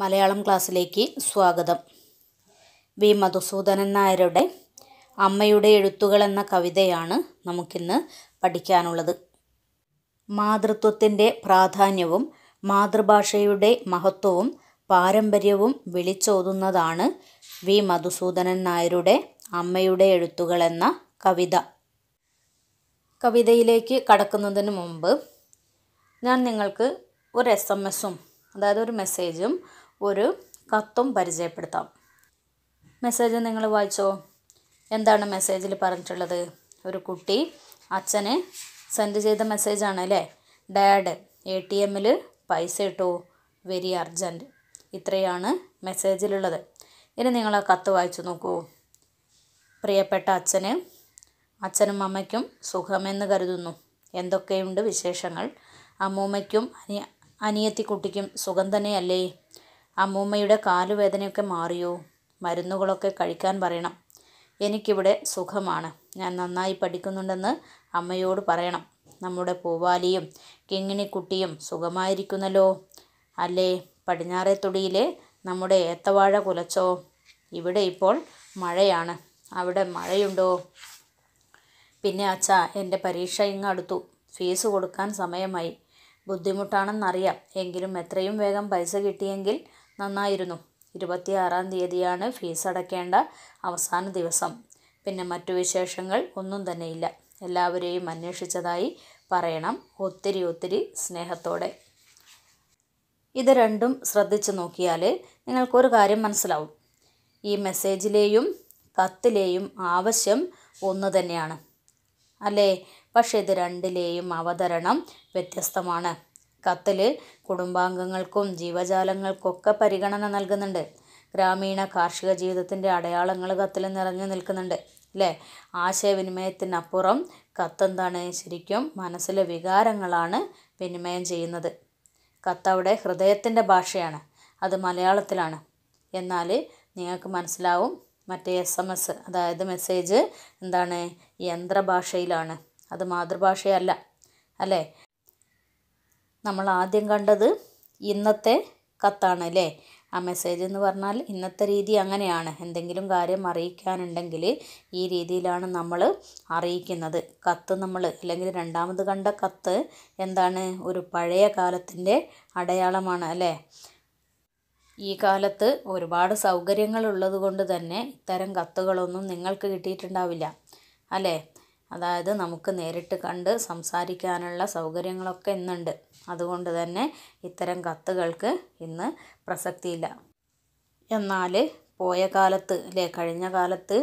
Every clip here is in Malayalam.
മലയാളം ക്ലാസ്സിലേക്ക് സ്വാഗതം വി മധുസൂദനൻ നായരുടെ അമ്മയുടെ എഴുത്തുകൾ എന്ന കവിതയാണ് നമുക്കിന്ന് പഠിക്കാനുള്ളത് മാതൃത്വത്തിൻ്റെ പ്രാധാന്യവും മാതൃഭാഷയുടെ മഹത്വവും പാരമ്പര്യവും വിളിച്ചോതുന്നതാണ് വി മധുസൂദനൻ നായരുടെ അമ്മയുടെ എഴുത്തുകൾ എന്ന കവിത കവിതയിലേക്ക് കടക്കുന്നതിന് മുമ്പ് ഞാൻ നിങ്ങൾക്ക് ഒരു എസ് എം എസും അതായത് ഒരു മെസ്സേജും ഒരു കത്തും പരിചയപ്പെടുത്താം മെസ്സേജ് നിങ്ങൾ വായിച്ചോ എന്താണ് മെസ്സേജിൽ പറഞ്ഞിട്ടുള്ളത് ഒരു കുട്ടി അച്ഛന് സെൻഡ് ചെയ്ത മെസ്സേജാണ് അല്ലേ ഡാഡ് എ ടി എമ്മിൽ പൈസ ഇട്ടു വെരി അർജൻറ്റ് ഇത്രയാണ് മെസ്സേജിലുള്ളത് ഇനി നിങ്ങൾ ആ കത്ത് വായിച്ചു നോക്കൂ പ്രിയപ്പെട്ട അച്ഛന് അച്ഛനും അമ്മയ്ക്കും സുഖമെന്ന് കരുതുന്നു എന്തൊക്കെയുണ്ട് വിശേഷങ്ങൾ അമ്മൂമ്മയ്ക്കും അനിയ അനിയത്തിക്കുട്ടിക്കും സുഖം തന്നെയല്ലേ അമ്മൂമ്മയുടെ കാലുവേദനയൊക്കെ മാറിയോ മരുന്നുകളൊക്കെ കഴിക്കാൻ പറയണം എനിക്കിവിടെ സുഖമാണ് ഞാൻ നന്നായി പഠിക്കുന്നുണ്ടെന്ന് അമ്മയോട് പറയണം നമ്മുടെ പൂവാലിയും കിങ്ങിണിക്കുട്ടിയും സുഖമായിരിക്കുന്നല്ലോ അല്ലേ പടിഞ്ഞാറെ തുടിയിലെ നമ്മുടെ ഏത്തവാഴ കുലച്ചോ ഇവിടെ ഇപ്പോൾ മഴയാണ് അവിടെ മഴയുണ്ടോ പിന്നെ അച്ഛാ എൻ്റെ പരീക്ഷ ഇങ്ങ് അടുത്തു ഫീസ് കൊടുക്കാൻ സമയമായി ബുദ്ധിമുട്ടാണെന്നറിയാം എങ്കിലും എത്രയും വേഗം പൈസ കിട്ടിയെങ്കിൽ നന്നായിരുന്നു ഇരുപത്തിയാറാം തീയതിയാണ് ഫീസ് അടയ്ക്കേണ്ട അവസാന ദിവസം പിന്നെ മറ്റു വിശേഷങ്ങൾ ഒന്നും തന്നെയില്ല എല്ലാവരെയും അന്വേഷിച്ചതായി പറയണം ഒത്തിരി ഒത്തിരി സ്നേഹത്തോടെ ഇത് രണ്ടും ശ്രദ്ധിച്ചു നോക്കിയാൽ നിങ്ങൾക്കൊരു കാര്യം മനസ്സിലാവും ഈ മെസ്സേജിലെയും കത്തിലെയും ആവശ്യം ഒന്ന് തന്നെയാണ് അല്ലേ പക്ഷേ ഇത് രണ്ടിലെയും അവതരണം വ്യത്യസ്തമാണ് കത്തിൽ കുടുംബാംഗങ്ങൾക്കും ജീവജാലങ്ങൾക്കൊക്കെ പരിഗണന നൽകുന്നുണ്ട് ഗ്രാമീണ കാർഷിക ജീവിതത്തിൻ്റെ അടയാളങ്ങൾ കത്തിൽ നിറഞ്ഞു നിൽക്കുന്നുണ്ട് അല്ലേ ആശയവിനിമയത്തിനപ്പുറം കത്തെന്താണ് ശരിക്കും മനസ്സിലെ വികാരങ്ങളാണ് വിനിമയം ചെയ്യുന്നത് കത്തവിടെ ഹൃദയത്തിൻ്റെ ഭാഷയാണ് അത് മലയാളത്തിലാണ് എന്നാൽ നിങ്ങൾക്ക് മനസ്സിലാവും മറ്റേ എസ് എം എസ് അതായത് മെസ്സേജ് എന്താണ് യന്ത്രഭാഷയിലാണ് അത് മാതൃഭാഷയല്ല അല്ലേ നമ്മൾ ആദ്യം കണ്ടത് ഇന്നത്തെ കത്താണ് അല്ലേ ആ മെസ്സേജ് എന്ന് പറഞ്ഞാൽ ഇന്നത്തെ രീതി അങ്ങനെയാണ് എന്തെങ്കിലും കാര്യം അറിയിക്കാനുണ്ടെങ്കിൽ ഈ രീതിയിലാണ് നമ്മൾ അറിയിക്കുന്നത് കത്ത് നമ്മൾ അല്ലെങ്കിൽ രണ്ടാമത് കണ്ട കത്ത് എന്താണ് ഒരു പഴയ കാലത്തിൻ്റെ അടയാളമാണ് അല്ലേ ഈ കാലത്ത് ഒരുപാട് സൗകര്യങ്ങൾ ഉള്ളത് കൊണ്ട് തന്നെ ഇത്തരം കത്തുകളൊന്നും നിങ്ങൾക്ക് കിട്ടിയിട്ടുണ്ടാവില്ല അല്ലേ അതായത് നമുക്ക് നേരിട്ട് കണ്ട് സംസാരിക്കാനുള്ള സൗകര്യങ്ങളൊക്കെ ഇന്നുണ്ട് അതുകൊണ്ട് തന്നെ ഇത്തരം കത്തുകൾക്ക് ഇന്ന് പ്രസക്തിയില്ല എന്നാൽ പോയ കാലത്ത് അല്ലെ കഴിഞ്ഞ കാലത്ത്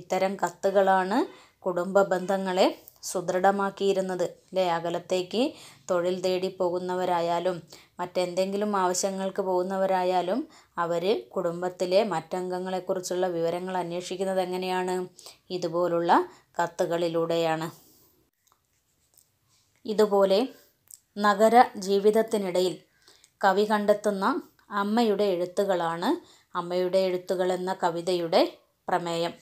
ഇത്തരം കത്തുകളാണ് കുടുംബ ബന്ധങ്ങളെ സുദൃഢമാക്കിയിരുന്നത് അല്ലേ അകലത്തേക്ക് തൊഴിൽ തേടി പോകുന്നവരായാലും മറ്റെന്തെങ്കിലും ആവശ്യങ്ങൾക്ക് പോകുന്നവരായാലും അവർ കുടുംബത്തിലെ മറ്റംഗങ്ങളെക്കുറിച്ചുള്ള വിവരങ്ങൾ അന്വേഷിക്കുന്നത് എങ്ങനെയാണ് ഇതുപോലുള്ള കത്തുകളിലൂടെയാണ് ഇതുപോലെ നഗര ജീവിതത്തിനിടയിൽ കവി കണ്ടെത്തുന്ന അമ്മയുടെ എഴുത്തുകളാണ് അമ്മയുടെ എഴുത്തുകൾ എന്ന കവിതയുടെ പ്രമേയം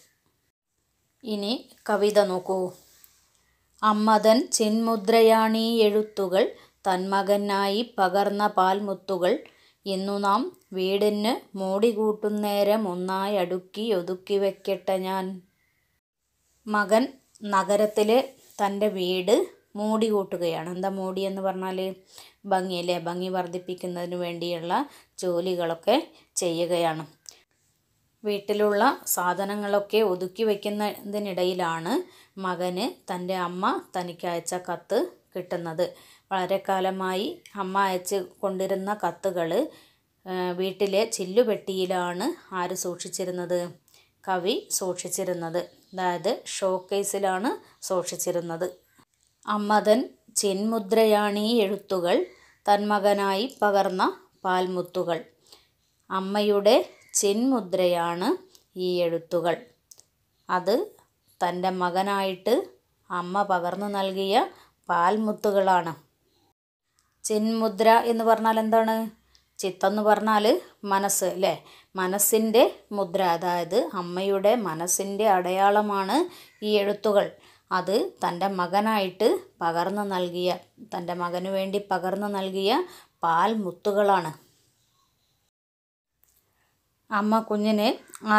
ഇനി കവിത നോക്കൂ അമ്മതൻ ചെന്മുദ്രയാണീ എഴുത്തുകൾ തന്മകനായി പകർന്ന പാൽമുത്തുകൾ ഇന്നു നാം വീടിന് കൂട്ടുന്നേരം ഒന്നായി അടുക്കി ഒതുക്കി വെക്കട്ടെ ഞാൻ മകൻ നഗരത്തിലെ തൻ്റെ വീട് മൂടി കൂട്ടുകയാണ് എന്താ മോടി എന്ന് പറഞ്ഞാൽ ഭംഗിയല്ലേ ഭംഗി വർദ്ധിപ്പിക്കുന്നതിന് വേണ്ടിയുള്ള ജോലികളൊക്കെ ചെയ്യുകയാണ് വീട്ടിലുള്ള സാധനങ്ങളൊക്കെ ഒതുക്കി വയ്ക്കുന്നതിനിടയിലാണ് മകന് തൻ്റെ അമ്മ തനിക്ക് അയച്ച കത്ത് കിട്ടുന്നത് വളരെ കാലമായി അമ്മ അയച്ച് കൊണ്ടിരുന്ന കത്തുകൾ വീട്ടിലെ ചില്ലുപെട്ടിയിലാണ് ആര് സൂക്ഷിച്ചിരുന്നത് കവി സൂക്ഷിച്ചിരുന്നത് അതായത് ഷോക്കേസിലാണ് സൂക്ഷിച്ചിരുന്നത് അമ്മതൻ ചെന്മുദ്രയാണീ എഴുത്തുകൾ തന്മകനായി പകർന്ന പാൽമുത്തുകൾ അമ്മയുടെ ചെന്മുദ്രയാണ് ഈ എഴുത്തുകൾ അത് തൻ്റെ മകനായിട്ട് അമ്മ പകർന്നു നൽകിയ പാൽമുത്തുകളാണ് ചെന്മുദ്ര എന്ന് പറഞ്ഞാൽ എന്താണ് ചിത്തം എന്ന് പറഞ്ഞാൽ മനസ്സ് അല്ലേ മനസ്സിൻ്റെ മുദ്ര അതായത് അമ്മയുടെ മനസ്സിൻ്റെ അടയാളമാണ് ഈ എഴുത്തുകൾ അത് തൻ്റെ മകനായിട്ട് പകർന്നു നൽകിയ തൻ്റെ മകനു വേണ്ടി പകർന്നു നൽകിയ പാൽ മുത്തുകളാണ് അമ്മ കുഞ്ഞിനെ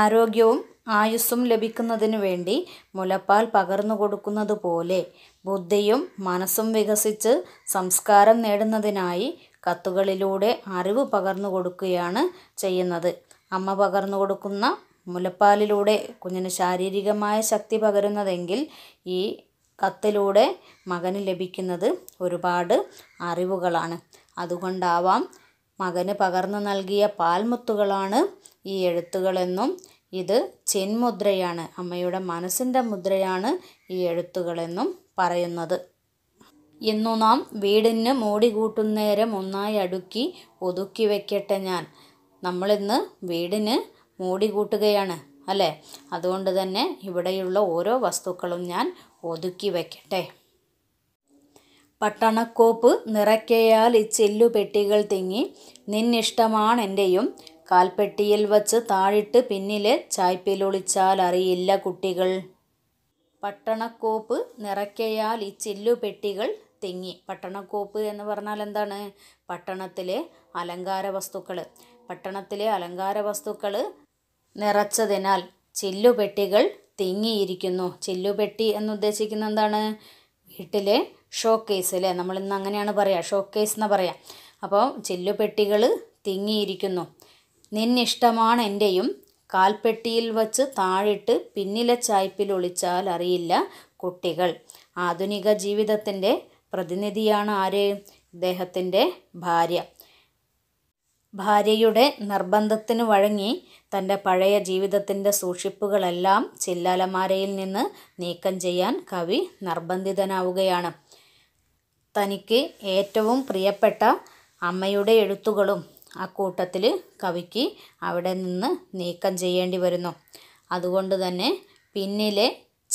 ആരോഗ്യവും ആയുസ്സും ലഭിക്കുന്നതിനു വേണ്ടി മുലപ്പാൽ പകർന്നു കൊടുക്കുന്നത് പോലെ ബുദ്ധിയും മനസ്സും വികസിച്ച് സംസ്കാരം നേടുന്നതിനായി കത്തുകളിലൂടെ അറിവ് പകർന്നു കൊടുക്കുകയാണ് ചെയ്യുന്നത് അമ്മ പകർന്നു കൊടുക്കുന്ന മുലപ്പാലിലൂടെ കുഞ്ഞിന് ശാരീരികമായ ശക്തി പകരുന്നതെങ്കിൽ ഈ കത്തിലൂടെ മകന് ലഭിക്കുന്നത് ഒരുപാട് അറിവുകളാണ് അതുകൊണ്ടാവാം മകന് പകർന്നു നൽകിയ പാൽമുത്തുകളാണ് ഈ എഴുത്തുകളെന്നും ഇത് ചെന്മുദ്രയാണ് അമ്മയുടെ മനസ്സിൻ്റെ മുദ്രയാണ് ഈ എഴുത്തുകളെന്നും പറയുന്നത് ഇന്നു നാം വീടിന് മോടി കൂട്ടുന്നേരം ഒന്നായി അടുക്കി ഒതുക്കി വെക്കട്ടെ ഞാൻ നമ്മളിന്ന് വീടിന് മൂടി കൂട്ടുകയാണ് അല്ലേ അതുകൊണ്ട് തന്നെ ഇവിടെയുള്ള ഓരോ വസ്തുക്കളും ഞാൻ ഒതുക്കി വയ്ക്കട്ടെ പട്ടണക്കോപ്പ് നിറയ്ക്കയാൽ ഇച്ചെല്ലു പെട്ടികൾ തിങ്ങി നിന്നിഷ്ടമാണെൻ്റെയും കാൽപ്പെട്ടിയിൽ വച്ച് താഴിട്ട് പിന്നിലെ അറിയില്ല കുട്ടികൾ പട്ടണക്കോപ്പ് നിറയ്ക്കയാൽ ഈ ചില്ലുപെട്ടികൾ തിങ്ങി പട്ടണക്കോപ്പ് എന്ന് പറഞ്ഞാൽ എന്താണ് പട്ടണത്തിലെ അലങ്കാര വസ്തുക്കൾ പട്ടണത്തിലെ അലങ്കാര വസ്തുക്കൾ നിറച്ചതിനാൽ ചില്ലുപെട്ടികൾ തിങ്ങിയിരിക്കുന്നു ചില്ലുപെട്ടി എന്നുദ്ദേശിക്കുന്ന എന്താണ് വീട്ടിലെ ഷോ കേസ് അല്ലേ നമ്മൾ ഇന്ന് അങ്ങനെയാണ് പറയുക ഷോ കേസ് എന്ന് പറയാം അപ്പോൾ ചില്ലുപെട്ടികൾ തിങ്ങിയിരിക്കുന്നു നിന്നിഷ്ടമാണ് എൻ്റെയും കാൽപ്പെട്ടിയിൽ വച്ച് താഴിട്ട് പിന്നിലെ ചായ്പിൽ ഒളിച്ചാൽ അറിയില്ല കുട്ടികൾ ആധുനിക ജീവിതത്തിൻ്റെ പ്രതിനിധിയാണ് ആര് ഇദ്ദേഹത്തിൻ്റെ ഭാര്യ ഭാര്യയുടെ നിർബന്ധത്തിന് വഴങ്ങി തൻ്റെ പഴയ ജീവിതത്തിൻ്റെ സൂക്ഷിപ്പുകളെല്ലാം ചില്ലാലമാരയിൽ നിന്ന് നീക്കം ചെയ്യാൻ കവി നിർബന്ധിതനാവുകയാണ് തനിക്ക് ഏറ്റവും പ്രിയപ്പെട്ട അമ്മയുടെ എഴുത്തുകളും ആ കൂട്ടത്തിൽ കവിക്ക് അവിടെ നിന്ന് നീക്കം ചെയ്യേണ്ടി വരുന്നു അതുകൊണ്ട് തന്നെ പിന്നിലെ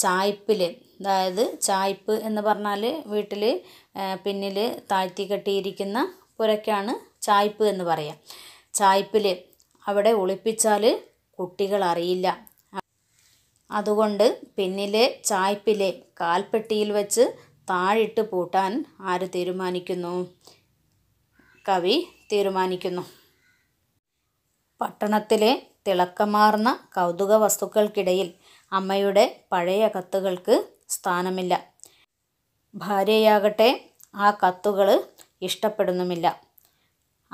ചായ്പിൽ അതായത് ചായ്പ് എന്ന് പറഞ്ഞാൽ വീട്ടിൽ പിന്നിൽ താഴ്ത്തി കെട്ടിയിരിക്കുന്ന പുരയ്ക്കാണ് ചായ്പ് എന്ന് പറയാം ചായ്പിൽ അവിടെ ഒളിപ്പിച്ചാൽ കുട്ടികൾ അറിയില്ല അതുകൊണ്ട് പിന്നിലെ ചായ്പിലെ കാൽപ്പെട്ടിയിൽ വെച്ച് താഴിട്ട് പൂട്ടാൻ ആര് തീരുമാനിക്കുന്നു കവി തീരുമാനിക്കുന്നു പട്ടണത്തിലെ തിളക്കമാർന്ന കൗതുക വസ്തുക്കൾക്കിടയിൽ അമ്മയുടെ പഴയ കത്തുകൾക്ക് സ്ഥാനമില്ല ഭാര്യയാകട്ടെ ആ കത്തുകൾ ഇഷ്ടപ്പെടുന്നുമില്ല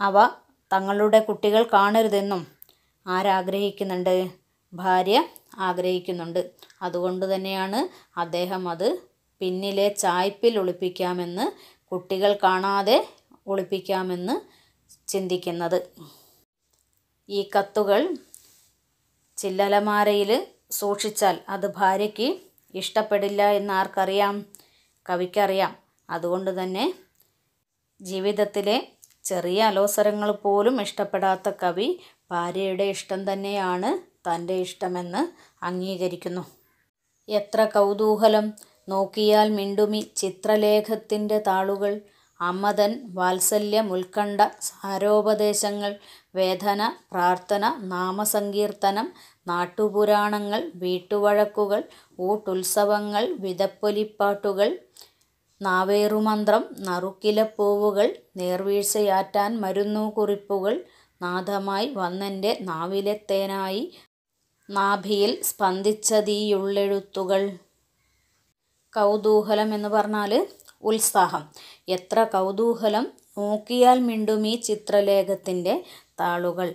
അവ തങ്ങളുടെ കുട്ടികൾ കാണരുതെന്നും ആരാഗ്രഹിക്കുന്നുണ്ട് ഭാര്യ ആഗ്രഹിക്കുന്നുണ്ട് അതുകൊണ്ട് തന്നെയാണ് അദ്ദേഹം അത് പിന്നിലെ ചായ്പിൽ ഒളിപ്പിക്കാമെന്ന് കുട്ടികൾ കാണാതെ ഒളിപ്പിക്കാമെന്ന് ചിന്തിക്കുന്നത് ഈ കത്തുകൾ ചില്ലലമാരയിൽ സൂക്ഷിച്ചാൽ അത് ഭാര്യയ്ക്ക് ഇഷ്ടപ്പെടില്ല എന്ന് ആർക്കറിയാം കവിക്കറിയാം അതുകൊണ്ട് തന്നെ ജീവിതത്തിലെ ചെറിയ അലോസരങ്ങൾ പോലും ഇഷ്ടപ്പെടാത്ത കവി ഭാര്യയുടെ ഇഷ്ടം തന്നെയാണ് തൻ്റെ ഇഷ്ടമെന്ന് അംഗീകരിക്കുന്നു എത്ര കൗതൂഹലം നോക്കിയാൽ മിണ്ടുമി ചിത്രലേഖത്തിൻ്റെ താളുകൾ അമതൻ വാത്സല്യം ഉത്കണ്ഠ സാരോപദേശങ്ങൾ വേദന പ്രാർത്ഥന നാമസങ്കീർത്തനം നാട്ടുപുരാണങ്ങൾ വീട്ടുവഴക്കുകൾ ഊട്ടുത്സവങ്ങൾ വിതപ്പൊലിപ്പാട്ടുകൾ നാവേറുമന്ത്രം നറുക്കിലപ്പൂവുകൾ നേർവീഴ്ചയാറ്റാൻ മരുന്നു കുറിപ്പുകൾ നാഥമായി വന്നെൻ്റെ നാവിലെ തേനായി നാഭിയിൽ സ്പന്ദിച്ചതീയുള്ളെഴുത്തുകൾ കൗതൂഹലം എന്ന് പറഞ്ഞാൽ ഉത്സാഹം എത്ര കൗതൂഹലം നോക്കിയാൽ മിണ്ടും ഈ ചിത്രലേഖത്തിൻ്റെ താളുകൾ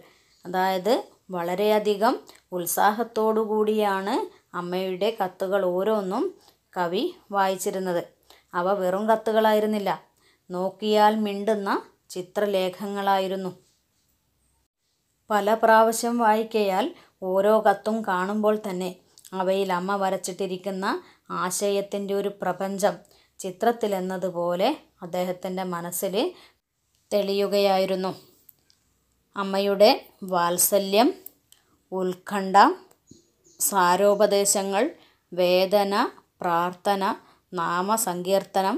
അതായത് വളരെയധികം ഉത്സാഹത്തോടു കൂടിയാണ് അമ്മയുടെ കത്തുകൾ ഓരോന്നും കവി വായിച്ചിരുന്നത് അവ വെറും കത്തുകളായിരുന്നില്ല നോക്കിയാൽ മിണ്ടുന്ന ചിത്രലേഖങ്ങളായിരുന്നു പല പ്രാവശ്യം വായിക്കയാൽ ഓരോ കത്തും കാണുമ്പോൾ തന്നെ അവയിൽ അമ്മ വരച്ചിട്ടിരിക്കുന്ന ആശയത്തിൻ്റെ ഒരു പ്രപഞ്ചം ചിത്രത്തിലെന്നതുപോലെ അദ്ദേഹത്തിൻ്റെ മനസ്സിൽ തെളിയുകയായിരുന്നു അമ്മയുടെ വാത്സല്യം ഉത്കണ്ഠ സാരോപദേശങ്ങൾ വേദന പ്രാർത്ഥന നാമസങ്കീർത്തനം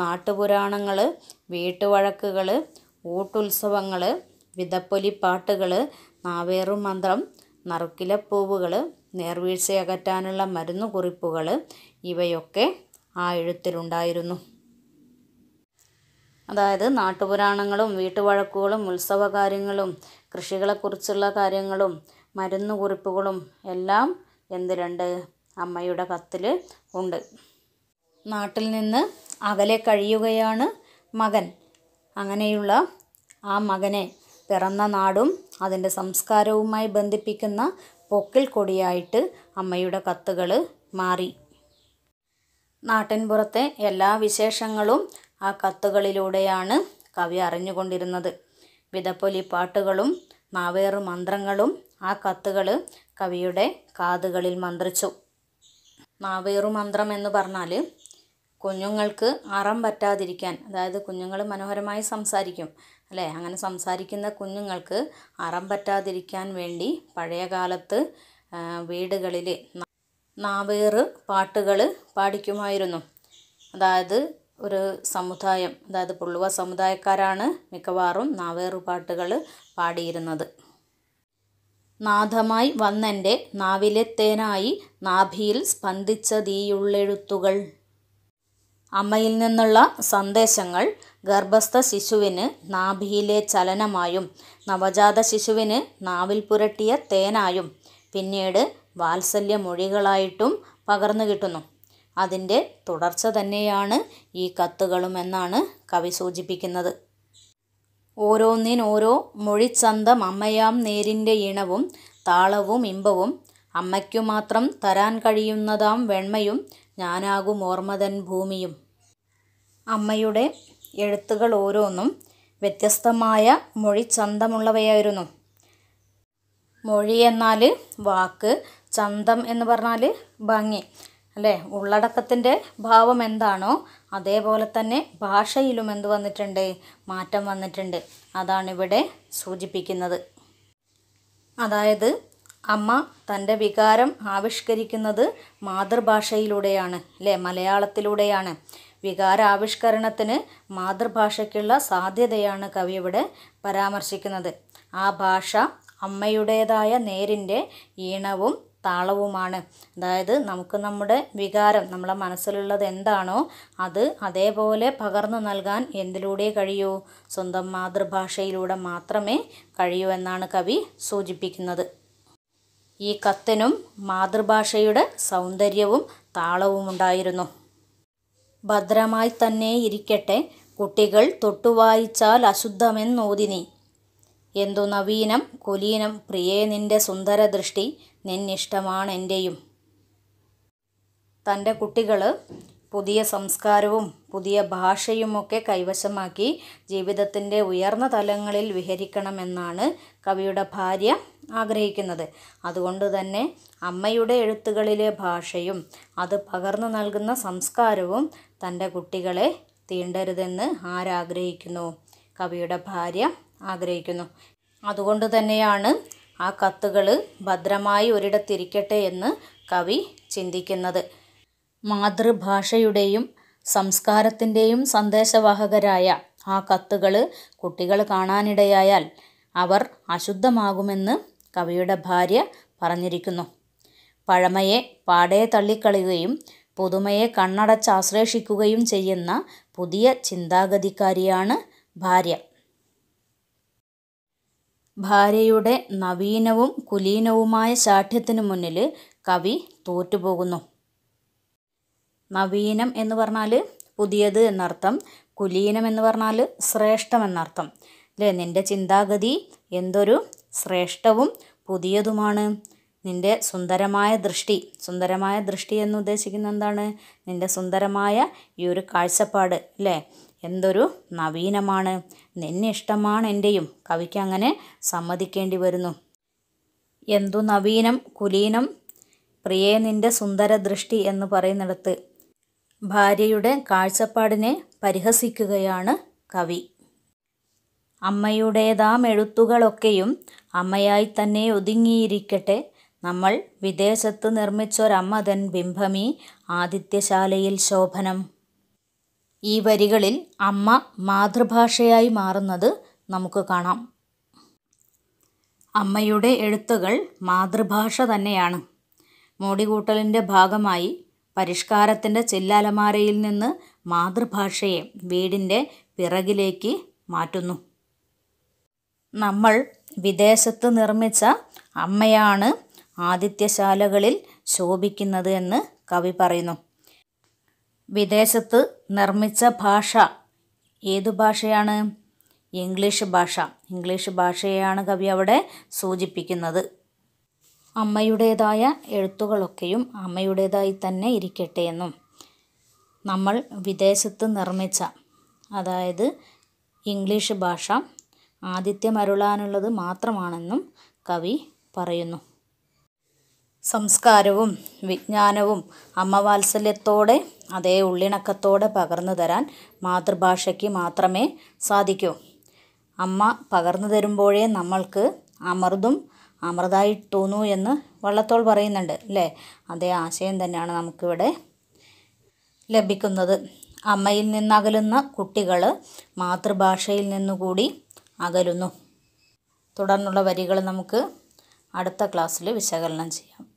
നാട്ടുപുരാണങ്ങൾ വീട്ടുവഴക്കുകൾ ഊട്ടുത്സവങ്ങൾ വിതപ്പൊലിപ്പാട്ടുകൾ നാവേറു മന്ത്രം നറുക്കിലപ്പൂവുകൾ നേർവീഴ്ചയകറ്റാനുള്ള മരുന്നുകുറിപ്പുകൾ ഇവയൊക്കെ ആ എഴുത്തിലുണ്ടായിരുന്നു അതായത് നാട്ടുപുരാണങ്ങളും വീട്ടുവഴക്കുകളും ഉത്സവകാര്യങ്ങളും കൃഷികളെക്കുറിച്ചുള്ള കാര്യങ്ങളും മരുന്ന് കുറിപ്പുകളും എല്ലാം എന്തിലുണ്ട് അമ്മയുടെ കത്തിൽ ഉണ്ട് നാട്ടിൽ നിന്ന് അകലെ കഴിയുകയാണ് മകൻ അങ്ങനെയുള്ള ആ മകനെ പിറന്ന നാടും അതിൻ്റെ സംസ്കാരവുമായി ബന്ധിപ്പിക്കുന്ന പൊക്കിൽ കൊടിയായിട്ട് അമ്മയുടെ കത്തുകൾ മാറി നാട്ടിൻപുറത്തെ എല്ലാ വിശേഷങ്ങളും ആ കത്തുകളിലൂടെയാണ് കവി അറിഞ്ഞുകൊണ്ടിരുന്നത് വിതപ്പൊലി പാട്ടുകളും നാവേറു മന്ത്രങ്ങളും ആ കത്തുകൾ കവിയുടെ കാതുകളിൽ മന്ത്രിച്ചു നാവേറു മന്ത്രം എന്ന് പറഞ്ഞാൽ കുഞ്ഞുങ്ങൾക്ക് അറം പറ്റാതിരിക്കാൻ അതായത് കുഞ്ഞുങ്ങൾ മനോഹരമായി സംസാരിക്കും അല്ലേ അങ്ങനെ സംസാരിക്കുന്ന കുഞ്ഞുങ്ങൾക്ക് അറം പറ്റാതിരിക്കാൻ വേണ്ടി പഴയകാലത്ത് വീടുകളിൽ നാവേറ് പാട്ടുകൾ പാടിക്കുമായിരുന്നു അതായത് ഒരു സമുദായം അതായത് പുള്ളുവ സമുദായക്കാരാണ് മിക്കവാറും നാവേറു പാട്ടുകൾ പാടിയിരുന്നത് നാഥമായി വന്നെൻ്റെ നാവിലെത്തേനായി നാഭിയിൽ സ്പന്ദിച്ച തീയുള്ളെഴുത്തുകൾ അമ്മയിൽ നിന്നുള്ള സന്ദേശങ്ങൾ ഗർഭസ്ഥ ശിശുവിന് നാഭിയിലെ ചലനമായും നവജാത ശിശുവിന് നാവിൽ പുരട്ടിയ തേനായും പിന്നീട് വാത്സല്യ മൊഴികളായിട്ടും പകർന്നു കിട്ടുന്നു അതിൻ്റെ തുടർച്ച തന്നെയാണ് ഈ കത്തുകളും എന്നാണ് കവി സൂചിപ്പിക്കുന്നത് ഓരോന്നിനോരോ മൊഴിച്ചന്തം അമ്മയാം നേരിൻ്റെ ഇണവും താളവും ഇമ്പവും അമ്മയ്ക്കു മാത്രം തരാൻ കഴിയുന്നതാം വെണ്മയും ഞാനാകും ഓർമ്മതൻ ഭൂമിയും അമ്മയുടെ എഴുത്തുകൾ ഓരോന്നും വ്യത്യസ്തമായ മൊഴിച്ചന്തമുള്ളവയായിരുന്നു മൊഴി എന്നാൽ വാക്ക് ചന്തം എന്ന് പറഞ്ഞാൽ ഭംഗി അല്ലേ ഉള്ളടക്കത്തിൻ്റെ ഭാവം എന്താണോ അതേപോലെ തന്നെ ഭാഷയിലും എന്ത് വന്നിട്ടുണ്ട് മാറ്റം വന്നിട്ടുണ്ട് അതാണ് ഇവിടെ സൂചിപ്പിക്കുന്നത് അതായത് അമ്മ തൻ്റെ വികാരം ആവിഷ്കരിക്കുന്നത് മാതൃഭാഷയിലൂടെയാണ് അല്ലേ മലയാളത്തിലൂടെയാണ് വികാരാവിഷ്കരണത്തിന് മാതൃഭാഷയ്ക്കുള്ള സാധ്യതയാണ് കവി ഇവിടെ പരാമർശിക്കുന്നത് ആ ഭാഷ അമ്മയുടേതായ നേരിൻ്റെ ഈണവും താളവുമാണ് അതായത് നമുക്ക് നമ്മുടെ വികാരം നമ്മളെ മനസ്സിലുള്ളത് എന്താണോ അത് അതേപോലെ പകർന്നു നൽകാൻ എന്തിലൂടെ കഴിയൂ സ്വന്തം മാതൃഭാഷയിലൂടെ മാത്രമേ കഴിയൂ എന്നാണ് കവി സൂചിപ്പിക്കുന്നത് ഈ കത്തിനും മാതൃഭാഷയുടെ സൗന്ദര്യവും താളവുമുണ്ടായിരുന്നു ഭദ്രമായി തന്നെ ഇരിക്കട്ടെ കുട്ടികൾ തൊട്ടുവായിച്ചാൽ അശുദ്ധമെന്നോതിനി എന്തു നവീനം കുലീനം പ്രിയേ നിന്റെ സുന്ദര ദൃഷ്ടി നിന്നിഷ്ടമാണ് എൻ്റെയും തൻ്റെ കുട്ടികൾ പുതിയ സംസ്കാരവും പുതിയ ഭാഷയുമൊക്കെ കൈവശമാക്കി ജീവിതത്തിൻ്റെ ഉയർന്ന തലങ്ങളിൽ വിഹരിക്കണമെന്നാണ് കവിയുടെ ഭാര്യ ആഗ്രഹിക്കുന്നത് അതുകൊണ്ട് തന്നെ അമ്മയുടെ എഴുത്തുകളിലെ ഭാഷയും അത് പകർന്നു നൽകുന്ന സംസ്കാരവും തൻ്റെ കുട്ടികളെ തീണ്ടരുതെന്ന് ആരാഗ്രഹിക്കുന്നു കവിയുടെ ഭാര്യ ആഗ്രഹിക്കുന്നു അതുകൊണ്ട് തന്നെയാണ് ആ കത്തുകൾ ഭദ്രമായി ഒരിടത്തിരിക്കട്ടെ എന്ന് കവി ചിന്തിക്കുന്നത് മാതൃഭാഷയുടെയും സംസ്കാരത്തിൻ്റെയും സന്ദേശവാഹകരായ ആ കത്തുകൾ കുട്ടികൾ കാണാനിടയായാൽ അവർ അശുദ്ധമാകുമെന്ന് കവിയുടെ ഭാര്യ പറഞ്ഞിരിക്കുന്നു പഴമയെ പാടേ തള്ളിക്കളയുകയും പുതുമയെ കണ്ണടച്ചാശ്ലേഷിക്കുകയും ചെയ്യുന്ന പുതിയ ചിന്താഗതിക്കാരിയാണ് ഭാര്യ ഭാര്യയുടെ നവീനവും കുലീനവുമായ ശാഠ്യത്തിനു മുന്നിൽ കവി തോറ്റുപോകുന്നു നവീനം എന്ന് പറഞ്ഞാൽ പുതിയത് എന്നർത്ഥം കുലീനം എന്ന് പറഞ്ഞാൽ ശ്രേഷ്ഠം എന്നർത്ഥം അല്ലേ നിൻ്റെ ചിന്താഗതി എന്തൊരു ശ്രേഷ്ഠവും പുതിയതുമാണ് നിൻ്റെ സുന്ദരമായ ദൃഷ്ടി സുന്ദരമായ ദൃഷ്ടി എന്ന് ഉദ്ദേശിക്കുന്നത് എന്താണ് നിൻ്റെ സുന്ദരമായ ഈ ഒരു കാഴ്ചപ്പാട് അല്ലേ എന്തൊരു നവീനമാണ് നിന്നെ ഇഷ്ടമാണ് എൻ്റെയും കവിക്ക് അങ്ങനെ സമ്മതിക്കേണ്ടി വരുന്നു എന്തു നവീനം കുലീനം പ്രിയേ നിൻ്റെ സുന്ദര ദൃഷ്ടി എന്ന് പറയുന്നിടത്ത് ഭാര്യയുടെ കാഴ്ചപ്പാടിനെ പരിഹസിക്കുകയാണ് കവി അമ്മയുടേതാം എഴുത്തുകളൊക്കെയും അമ്മയായി തന്നെ ഒതുങ്ങിയിരിക്കട്ടെ നമ്മൾ വിദേശത്ത് നിർമ്മിച്ചൊരമ്മതൻ ബിംബമി ആദിത്യശാലയിൽ ശോഭനം ഈ വരികളിൽ അമ്മ മാതൃഭാഷയായി മാറുന്നത് നമുക്ക് കാണാം അമ്മയുടെ എഴുത്തുകൾ മാതൃഭാഷ തന്നെയാണ് മോടികൂട്ടലിൻ്റെ ഭാഗമായി പരിഷ്കാരത്തിൻ്റെ ചെല്ലാലമാരയിൽ നിന്ന് മാതൃഭാഷയെ വീടിൻ്റെ പിറകിലേക്ക് മാറ്റുന്നു നമ്മൾ വിദേശത്ത് നിർമ്മിച്ച അമ്മയാണ് ആദിത്യശാലകളിൽ ശോഭിക്കുന്നത് എന്ന് കവി പറയുന്നു വിദേശത്ത് നിർമ്മിച്ച ഭാഷ ഏതു ഭാഷയാണ് ഇംഗ്ലീഷ് ഭാഷ ഇംഗ്ലീഷ് ഭാഷയെയാണ് കവി അവിടെ സൂചിപ്പിക്കുന്നത് അമ്മയുടേതായ എഴുത്തുകളൊക്കെയും അമ്മയുടേതായി തന്നെ ഇരിക്കട്ടെ എന്നും നമ്മൾ വിദേശത്ത് നിർമ്മിച്ച അതായത് ഇംഗ്ലീഷ് ഭാഷ ആദിത്യമരുളാനുള്ളത് മാത്രമാണെന്നും കവി പറയുന്നു സംസ്കാരവും വിജ്ഞാനവും അമ്മവാത്സല്യത്തോടെ അതേ ഉള്ളിണക്കത്തോടെ പകർന്നു തരാൻ മാതൃഭാഷയ്ക്ക് മാത്രമേ സാധിക്കൂ അമ്മ പകർന്നു തരുമ്പോഴേ നമ്മൾക്ക് അമൃതും അമൃതായി തോന്നൂ എന്ന് വള്ളത്തോൾ പറയുന്നുണ്ട് അല്ലേ അതേ ആശയം തന്നെയാണ് നമുക്കിവിടെ ലഭിക്കുന്നത് അമ്മയിൽ നിന്നകലുന്ന കുട്ടികൾ മാതൃഭാഷയിൽ നിന്നുകൂടി അകലുന്നു തുടർന്നുള്ള വരികൾ നമുക്ക് അടുത്ത ക്ലാസ്സിൽ വിശകലനം ചെയ്യാം